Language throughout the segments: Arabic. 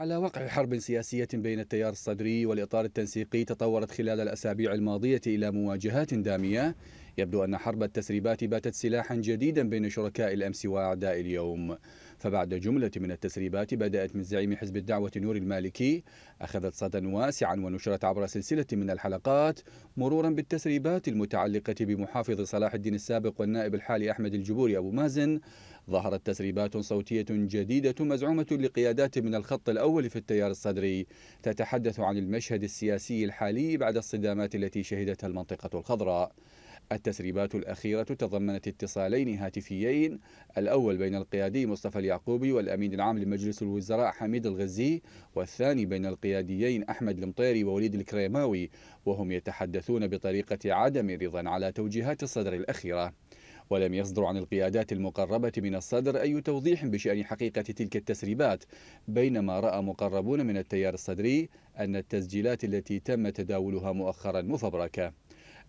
على وقع حرب سياسية بين التيار الصدري والإطار التنسيقي تطورت خلال الأسابيع الماضية إلى مواجهات دامية يبدو أن حرب التسريبات باتت سلاحا جديدا بين شركاء الأمس وأعداء اليوم فبعد جملة من التسريبات بدأت من زعيم حزب الدعوة نور المالكي أخذت صدى واسعا ونشرت عبر سلسلة من الحلقات مرورا بالتسريبات المتعلقة بمحافظ صلاح الدين السابق والنائب الحالي أحمد الجبوري أبو مازن ظهرت تسريبات صوتية جديدة مزعومة لقيادات من الخط الأول في التيار الصدري تتحدث عن المشهد السياسي الحالي بعد الصدامات التي شهدتها المنطقة الخضراء التسريبات الأخيرة تضمنت اتصالين هاتفيين الأول بين القيادي مصطفى اليعقوبي والأمين العام لمجلس الوزراء حميد الغزي والثاني بين القياديين أحمد المطيري ووليد الكريماوي وهم يتحدثون بطريقة عدم رضا على توجيهات الصدر الأخيرة ولم يصدر عن القيادات المقربة من الصدر أي توضيح بشأن حقيقة تلك التسريبات بينما رأى مقربون من التيار الصدري أن التسجيلات التي تم تداولها مؤخرا مفبركة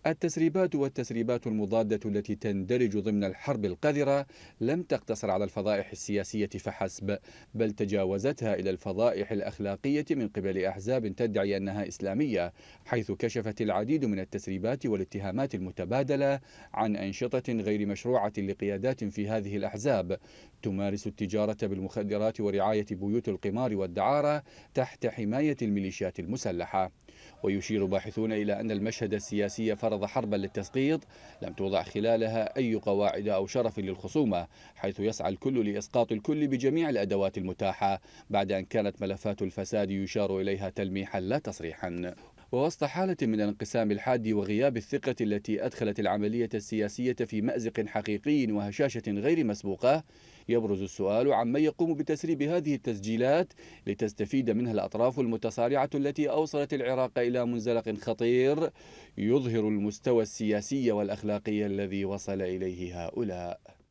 التسريبات والتسريبات المضادة التي تندرج ضمن الحرب القذرة لم تقتصر على الفضائح السياسية فحسب بل تجاوزتها إلى الفضائح الأخلاقية من قبل أحزاب تدعي أنها إسلامية حيث كشفت العديد من التسريبات والاتهامات المتبادلة عن أنشطة غير مشروعة لقيادات في هذه الأحزاب تمارس التجارة بالمخدرات ورعاية بيوت القمار والدعارة تحت حماية الميليشيات المسلحة ويشير باحثون إلى أن المشهد السياسي فرض حربا للتسقيط لم توضع خلالها أي قواعد أو شرف للخصومة حيث يسعى الكل لإسقاط الكل بجميع الأدوات المتاحة بعد أن كانت ملفات الفساد يشار إليها تلميحا لا تصريحا ووسط حالة من الانقسام الحاد وغياب الثقة التي أدخلت العملية السياسية في مأزق حقيقي وهشاشة غير مسبوقة يبرز السؤال عمن يقوم بتسريب هذه التسجيلات لتستفيد منها الأطراف المتصارعة التي أوصلت العراق إلى منزلق خطير يظهر المستوى السياسي والأخلاقي الذي وصل إليه هؤلاء